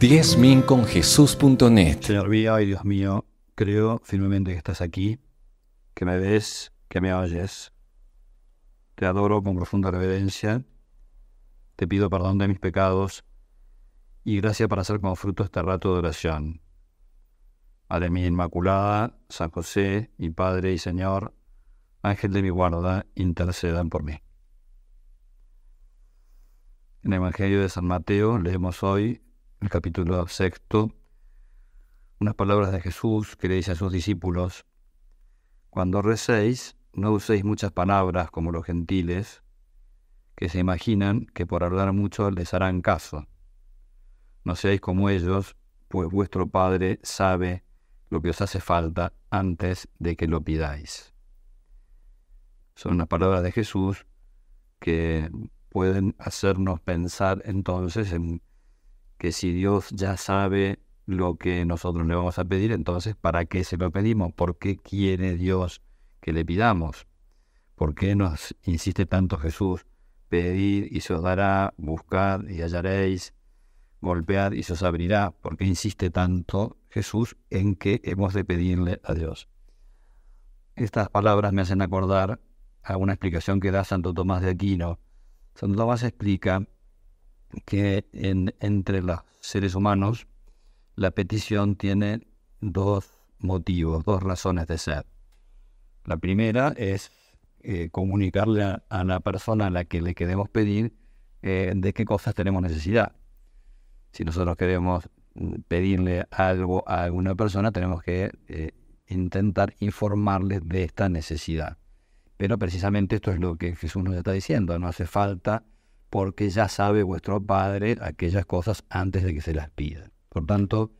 10minconjesus.net Señor mío, y Dios mío, creo firmemente que estás aquí, que me ves, que me oyes. Te adoro con profunda reverencia. Te pido perdón de mis pecados y gracias para hacer como fruto este rato de oración. Madre Inmaculada, San José, mi Padre y Señor, Ángel de mi guarda, intercedan por mí. En el Evangelio de San Mateo leemos hoy el capítulo sexto, unas palabras de Jesús que le dice a sus discípulos, Cuando recéis, no uséis muchas palabras como los gentiles, que se imaginan que por hablar mucho les harán caso. No seáis como ellos, pues vuestro Padre sabe lo que os hace falta antes de que lo pidáis. Son las palabras de Jesús que pueden hacernos pensar entonces en que si Dios ya sabe lo que nosotros le vamos a pedir, entonces ¿para qué se lo pedimos? ¿Por qué quiere Dios que le pidamos? ¿Por qué nos insiste tanto Jesús? Pedid y se os dará, buscad y hallaréis, golpead y se os abrirá. ¿Por qué insiste tanto Jesús en que hemos de pedirle a Dios? Estas palabras me hacen acordar a una explicación que da Santo Tomás de Aquino. Santo Tomás explica que entre los seres humanos la petición tiene dos motivos, dos razones de ser. La primera es eh, comunicarle a, la persona a la que le queremos pedir eh, de qué cosas tenemos necesidad. Si nosotros queremos mm, pedirle algo a alguna persona, tenemos que eh, intentar informarles de esta necesidad. Pero precisamente esto es lo que Jesús nos está diciendo, no hace falta porque ya sabe vuestro Padre aquellas cosas antes de que se las pida. Por tanto,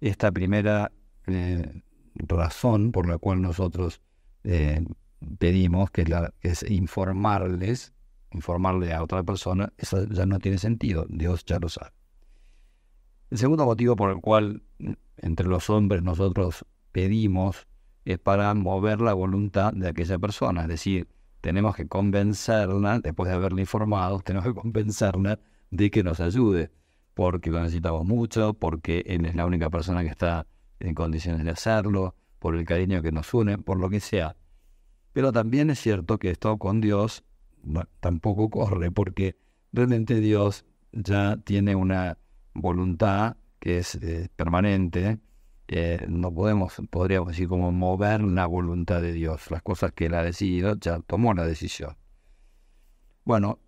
esta primera eh, razón por la cual nosotros eh, pedimos, que, la, es informarles, informarle a otra persona, eso ya no tiene sentido, Dios ya lo sabe. El segundo motivo por el cual entre los hombres nosotros pedimos es para mover la voluntad de aquella persona, es decir, tenemos que convencerla, después de haberla informado, tenemos que convencerla de que nos ayude, porque lo necesitamos mucho, porque él es la única persona que está en condiciones de hacerlo, por el cariño que nos une, por lo que sea. Pero también es cierto que esto con Dios tampoco corre, porque realmente Dios ya tiene una voluntad que es eh, permanente, eh, no podemos, podríamos decir, como mover la voluntad de Dios. Las cosas que Él ha decidido, ya tomó la decisión. Bueno,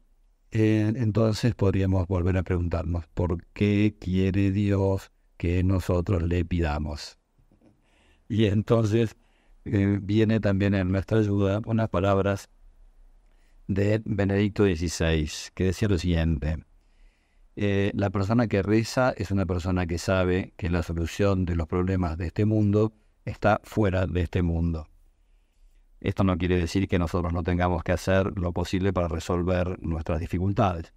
eh, entonces podríamos volver a preguntarnos, ¿por qué quiere Dios que nosotros le pidamos? Y entonces eh, viene también en nuestra ayuda unas palabras de Benedicto XVI, que decía lo siguiente. Eh, la persona que reza es una persona que sabe que la solución de los problemas de este mundo está fuera de este mundo. Esto no quiere decir que nosotros no tengamos que hacer lo posible para resolver nuestras dificultades,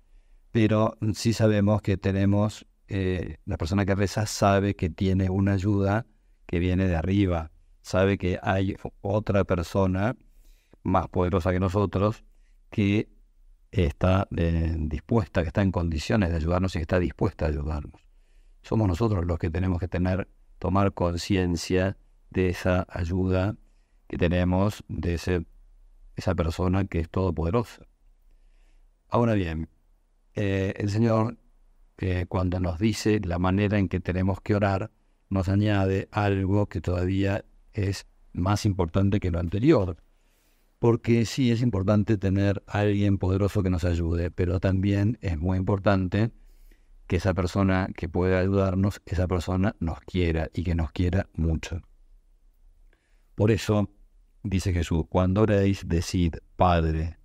pero sí sabemos que tenemos, eh, la persona que reza sabe que tiene una ayuda que viene de arriba, sabe que hay otra persona más poderosa que nosotros que está eh, dispuesta, que está en condiciones de ayudarnos y que está dispuesta a ayudarnos. Somos nosotros los que tenemos que tener, tomar conciencia de esa ayuda que tenemos de ese, esa persona que es todopoderosa. Ahora bien, eh, el Señor eh, cuando nos dice la manera en que tenemos que orar, nos añade algo que todavía es más importante que lo anterior, porque sí es importante tener a alguien poderoso que nos ayude, pero también es muy importante que esa persona que pueda ayudarnos, esa persona nos quiera y que nos quiera mucho. Por eso, dice Jesús, cuando oréis, decid, Padre.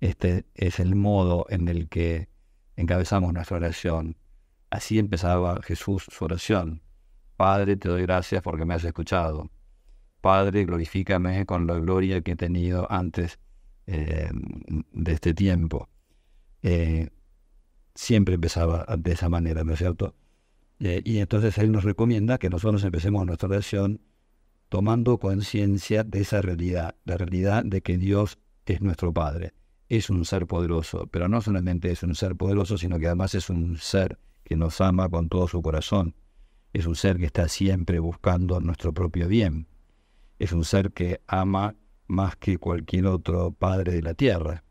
Este es el modo en el que encabezamos nuestra oración. Así empezaba Jesús su oración. Padre, te doy gracias porque me has escuchado. Padre, glorifícame con la gloria que he tenido antes eh, de este tiempo. Eh, siempre empezaba de esa manera, ¿no es cierto? Eh, y entonces Él nos recomienda que nosotros empecemos nuestra oración tomando conciencia de esa realidad, la realidad de que Dios es nuestro Padre. Es un ser poderoso, pero no solamente es un ser poderoso, sino que además es un ser que nos ama con todo su corazón. Es un ser que está siempre buscando nuestro propio bien es un ser que ama más que cualquier otro padre de la tierra.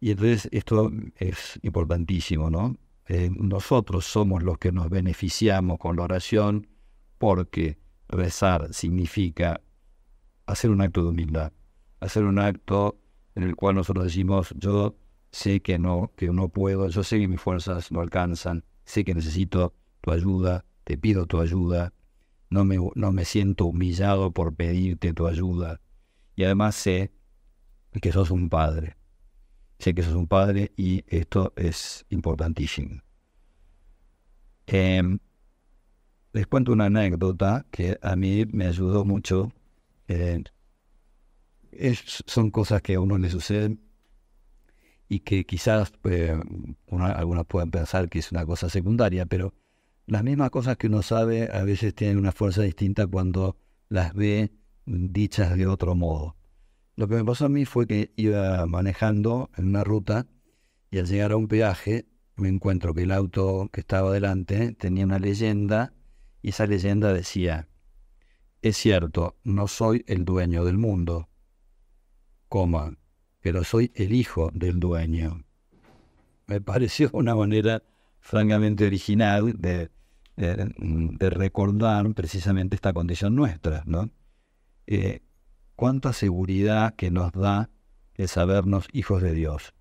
Y entonces esto es importantísimo, ¿no? Eh, nosotros somos los que nos beneficiamos con la oración porque rezar significa hacer un acto de humildad, hacer un acto en el cual nosotros decimos, yo sé que no, que no puedo, yo sé que mis fuerzas no alcanzan, sé que necesito tu ayuda, te pido tu ayuda, no me, siento humillado por pedirte tu ayuda. Y además sé que sos un padre. Sé que sos un padre y esto es importantísimo. Em, les cuento una anécdota que a mí me ayudó mucho. Eh, son cosas que a uno le suceden y que quizás eh, algunos puedan pensar que es una cosa secundaria, pero las mismas cosas que uno sabe a veces tienen una fuerza distinta cuando las ve dichas de otro modo. Lo que me pasó a mí fue que iba manejando en una ruta y al llegar a un peaje me encuentro que el auto que estaba delante tenía una leyenda y esa leyenda decía, es cierto, no soy el dueño del mundo, coma, pero soy el hijo del dueño. Me pareció una manera francamente original de de recordar precisamente esta condición nuestra, ¿no? Eh, cuánta seguridad que nos da el sabernos hijos de Dios.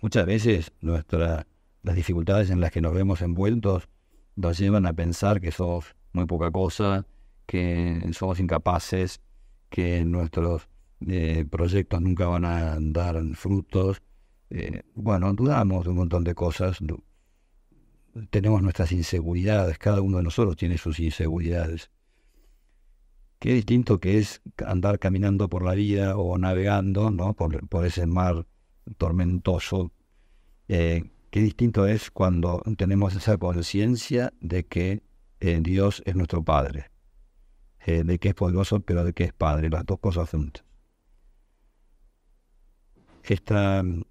Muchas veces nuestra, las dificultades en las que nos vemos envueltos nos llevan a pensar que somos muy poca cosa, que somos incapaces, que nuestros eh, proyectos nunca van a dar frutos. Eh, bueno, dudamos de un montón de cosas, tenemos nuestras inseguridades, cada uno de nosotros tiene sus inseguridades. Qué distinto que es andar caminando por la vida o navegando por, ese mar tormentoso. Eh, qué distinto es cuando tenemos esa conciencia de que eh, Dios es nuestro Padre, eh, de que es poderoso, pero de que es Padre, las dos cosas juntas. Esta mm,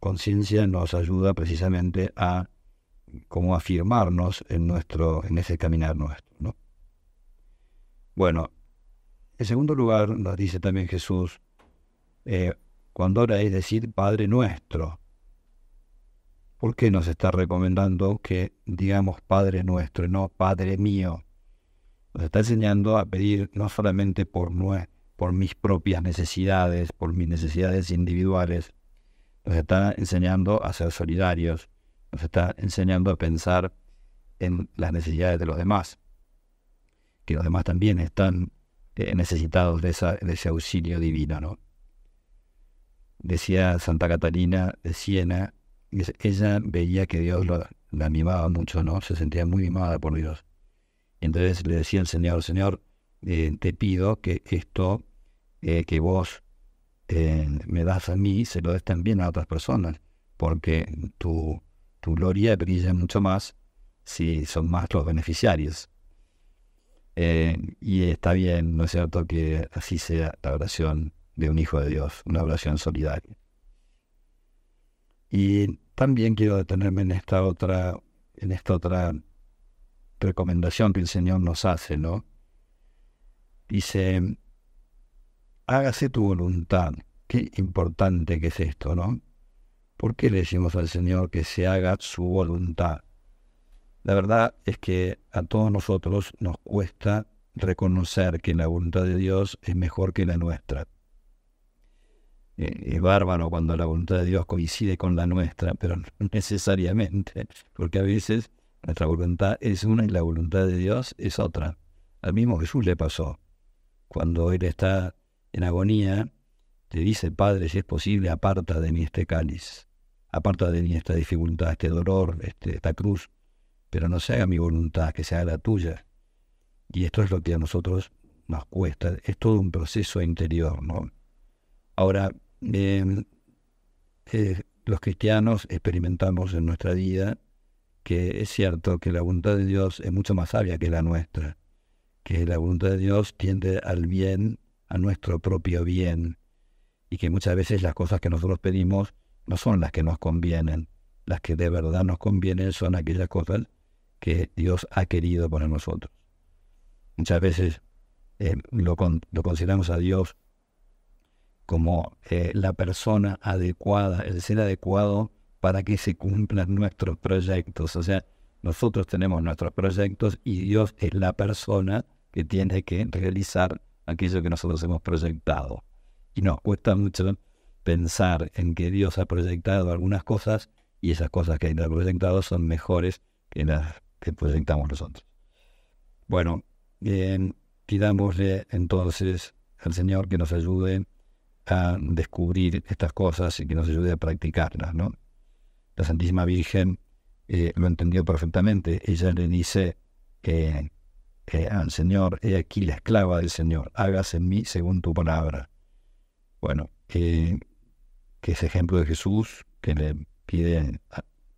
conciencia nos ayuda precisamente a cómo afirmarnos en, nuestro, en ese caminar nuestro. ¿no? Bueno, en segundo lugar, nos dice también Jesús, eh, cuando ahora es decir Padre nuestro. ¿Por qué nos está recomendando que digamos Padre nuestro y no Padre mío? Nos está enseñando a pedir no solamente por, por mis propias necesidades, por mis necesidades individuales, nos está enseñando a ser solidarios, nos está enseñando a pensar en las necesidades de los demás, que los demás también están eh, necesitados de, ese auxilio divino. ¿no? Decía Santa Catalina de Siena, ella veía que Dios lo, la mimaba mucho, ¿no? se sentía muy mimada por Dios. Entonces le decía al Señor, Señor, eh, te pido que esto eh, que vos me das a mí, se lo des también a otras personas, porque tu tu gloria brilla mucho más si son más los beneficiarios. Eh, y está bien, ¿no es cierto?, que así sea la oración de un hijo de Dios, una oración solidaria. Y también quiero detenerme en esta otra, en esta otra recomendación que el Señor nos hace, ¿no? Dice, hágase tu voluntad. Qué importante que es esto, ¿no? ¿Por qué le decimos al Señor que se haga su voluntad? La verdad es que a todos nosotros nos cuesta reconocer que la voluntad de Dios es mejor que la nuestra. Eh, es bárbaro cuando la voluntad de Dios coincide con la nuestra, pero no necesariamente, porque a veces nuestra voluntad es una y la voluntad de Dios es otra. Al mismo Jesús le pasó. Cuando él está en agonía, le dice, Padre, si es posible, aparta de mí este cáliz, aparta de mí esta dificultad, este dolor, este, esta cruz, pero no se haga mi voluntad, que se haga la tuya. Y esto es lo que a nosotros nos cuesta, es todo un proceso interior, ¿no? Ahora, em, eh, los cristianos experimentamos en nuestra vida que es cierto que la voluntad de Dios es mucho más sabia que la nuestra, que la voluntad de Dios tiende al bien, a nuestro propio bien, y que muchas veces las cosas que nosotros pedimos no son las que nos convienen. Las que de verdad nos convienen son aquellas cosas que Dios ha querido para nosotros. Muchas veces eh, lo, consideramos a Dios como eh, la persona adecuada, el ser adecuado para que se cumplan nuestros proyectos. O sea, nosotros tenemos nuestros proyectos y Dios es la persona que tiene que realizar aquello que nosotros hemos proyectado y nos cuesta mucho pensar en que Dios ha proyectado algunas cosas y esas cosas que ha proyectado son mejores que las que proyectamos nosotros. Bueno, pidámosle entonces al Señor que nos ayude a descubrir estas cosas y que nos ayude a practicarlas, ¿no? La Santísima Virgen eh, lo entendió perfectamente. Ella le dice al Señor, he aquí la esclava del Señor, hágase en mí según tu palabra. Bueno, que ese ejemplo de Jesús, que le pide,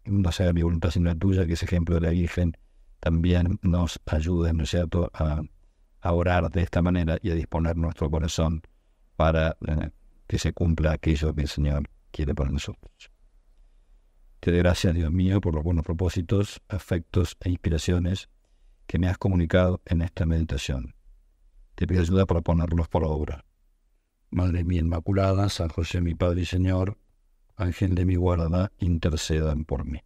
no sea mi voluntad sino la tuya, que ese ejemplo de la Virgen también nos ayude, ¿no es cierto?, a, orar de esta manera y a disponer nuestro corazón para eh, que se cumpla aquello que el Señor quiere para nosotros. Te doy gracias, Dios mío, por los buenos propósitos, afectos e inspiraciones que me has comunicado en esta meditación. Te pido ayuda para ponerlos por obra Madre mía Inmaculada, San José mi Padre y Señor, Ángel de mi guarda, intercedan por mí.